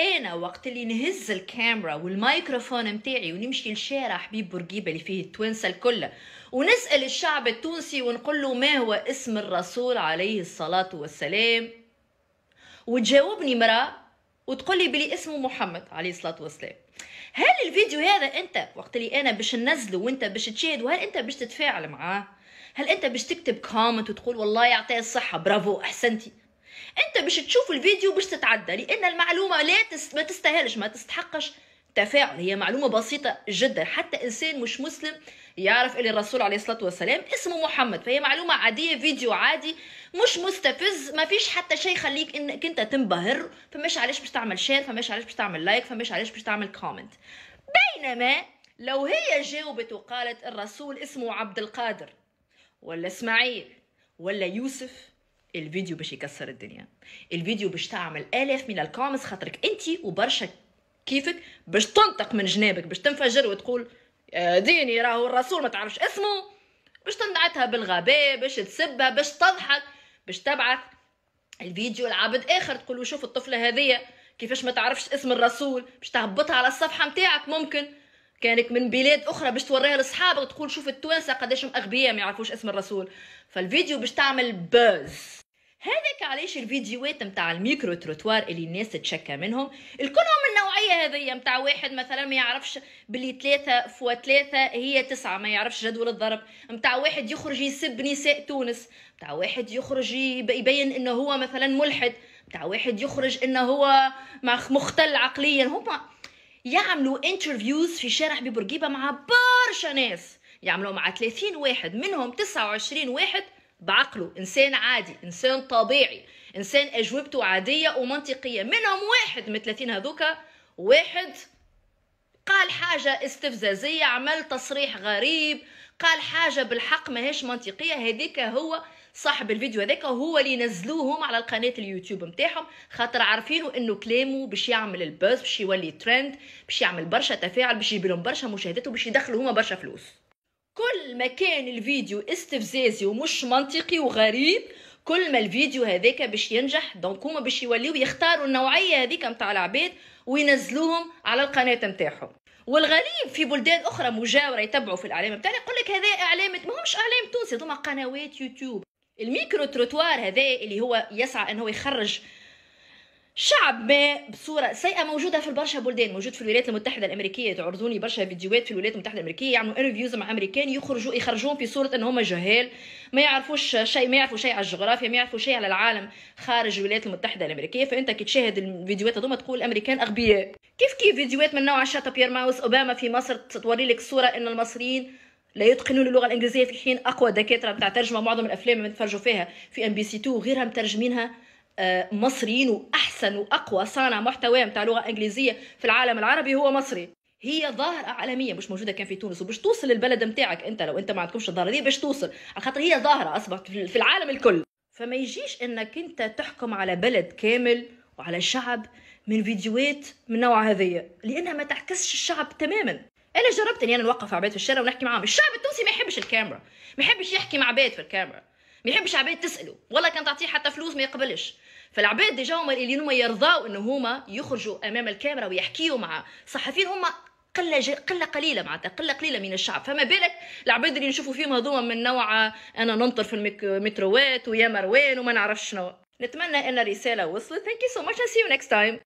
انا وقت اللي نهز الكاميرا والمايكروفون متاعي ونمشي لشارع حبيب بورقيبه اللي فيه التوانسه الكل ونسال الشعب التونسي ونقول له ما هو اسم الرسول عليه الصلاه والسلام وتجاوبني مرا وتقول لي بلي اسمه محمد عليه الصلاه والسلام هل الفيديو هذا انت وقت اللي انا باش ننزله وانت باش تشاهد وهل انت باش تتفاعل معاه هل انت باش تكتب كومنت وتقول والله يعطيه الصحه برافو احسنتي انت باش تشوف الفيديو باش تتعدى لان المعلومه لا تس... ما تستاهلش ما تستحقش تفاعل هي معلومه بسيطه جدا حتى انسان مش مسلم يعرف ان الرسول عليه الصلاه والسلام اسمه محمد فهي معلومه عاديه فيديو عادي مش مستفز ما فيش حتى شيء يخليك انك انت تنبهر فمش علاش باش تعمل شير فمش علاش باش تعمل لايك فمش علاش باش تعمل كومنت بينما لو هي جاوبت وقالت الرسول اسمه عبد القادر ولا اسماعيل ولا يوسف الفيديو باش يكسر الدنيا الفيديو باش تعمل الاف من الكومنتس خاطرك انت وبرشا كيفك باش تنطق من جنابك باش تنفجر وتقول آه، ديني راهو الرسول ما تعرفش اسمه باش تنعتها بالغباء باش تسبها باش تضحك باش تبعث الفيديو لعبد اخر تقول له شوف الطفله هذه كيفاش ما تعرفش اسم الرسول باش تهبطها على الصفحه نتاعك ممكن كانك من بلاد اخرى باش توريها لاصحابك تقول شوف التوانسه قداش اغبياء ما يعرفوش اسم الرسول فالفيديو باش تعمل باز هذاك علاش الفيديوهات نتاع الميكرو تروتوار اللي الناس تشكى منهم الكلهم النوعيه هذيا نتاع واحد مثلا ما يعرفش بلي ثلاثة فوا ثلاثة هي تسعة ما يعرفش جدول الضرب نتاع واحد يخرج يسب نساء تونس نتاع واحد يخرج يبين انه هو مثلا ملحد نتاع واحد يخرج انه هو مختل عقليا هما يعملوا انترفيوز في شارع ببورقيبه مع برشا ناس يعملوا مع 30 واحد منهم 29 واحد بعقله انسان عادي انسان طبيعي انسان اجوبته عاديه ومنطقيه منهم واحد من 30 هذوك واحد قال حاجة استفزازية عمل تصريح غريب قال حاجة بالحق ماهيش منطقية هذيك هو صاحب الفيديو هذاك هو اللي نزلوهم على القناة اليوتيوب متاعهم خاطر عارفينه انه كلامه باش يعمل البث باش يولي ترند باش يعمل برشا تفاعل باش يجيب لهم برشا مشاهدات وباش يدخلوا هما برشا فلوس كل ما كان الفيديو استفزازي ومش منطقي وغريب كل ما الفيديو هذاك باش ينجح دونك هما باش يوليو يختاروا النوعيه هذيك نتاع العباد وينزلوهم على القناه نتاعهم والغريب في بلدان اخرى مجاوره يتبعوا في الاعلام نتاعنا يقول لك هذا اعلام ما همش اعلام تونسي هذوما قنوات يوتيوب الميكرو تروتوار هذا اللي هو يسعى انه يخرج شعب ما بصوره سيئه موجوده في برشا بلدان موجود في الولايات المتحده الامريكيه تعرضوني برشا فيديوهات في الولايات المتحده الامريكيه يعملوا انترفيوز مع امريكان يخرجوا يخرجون في صوره ان هم جهال ما يعرفوش شيء ما يعرفوا شيء على الجغرافيا ما يعرفوا شيء على العالم خارج الولايات المتحده الامريكيه فانت كي تشاهد الفيديوهات هذوما تقول الامريكان اغبياء كيف كيف فيديوهات من نوع شاتا بيير ماوس اوباما في مصر توري لك صوره ان المصريين لا يتقنون اللغه الانجليزيه في حين اقوى دكاتره بتاع ترجمه معظم الافلام اللي فيها في ام بي سي 2 وغيرها مترجمينها آه، مصريين واحسن واقوى صانع محتوى نتاع لغه انجليزيه في العالم العربي هو مصري هي ظاهرة عالمية مش موجودة كان في تونس وباش توصل للبلد نتاعك أنت لو أنت ما عندكمش الظاهرة دي باش توصل على خاطر هي ظاهرة أصبحت في العالم الكل فما يجيش أنك أنت تحكم على بلد كامل وعلى شعب من فيديوهات من نوع هذية لأنها ما تعكسش الشعب تماما أنا جربت أني أنا نوقف عباد في الشارع ونحكي معاهم الشعب التونسي ما يحبش الكاميرا ما يحبش يحكي مع عباد في الكاميرا ما يحبش عباد تساله ولا كان تعطيه حتى فلوس ما يقبلش فالعباد ديجا هما اللي هما يرضاو انه هما يخرجوا امام الكاميرا ويحكيوا مع صحفيين هما قله جي... قله قليله معناتها قله قليله من الشعب فما بالك العباد اللي نشوفوا فيهم هذوما من نوع انا ننطر في المتروات ويا مروان وما نعرفش شنو نتمنى ان الرساله وصلت ثانك يو سو ماتش سي يو نيكست تايم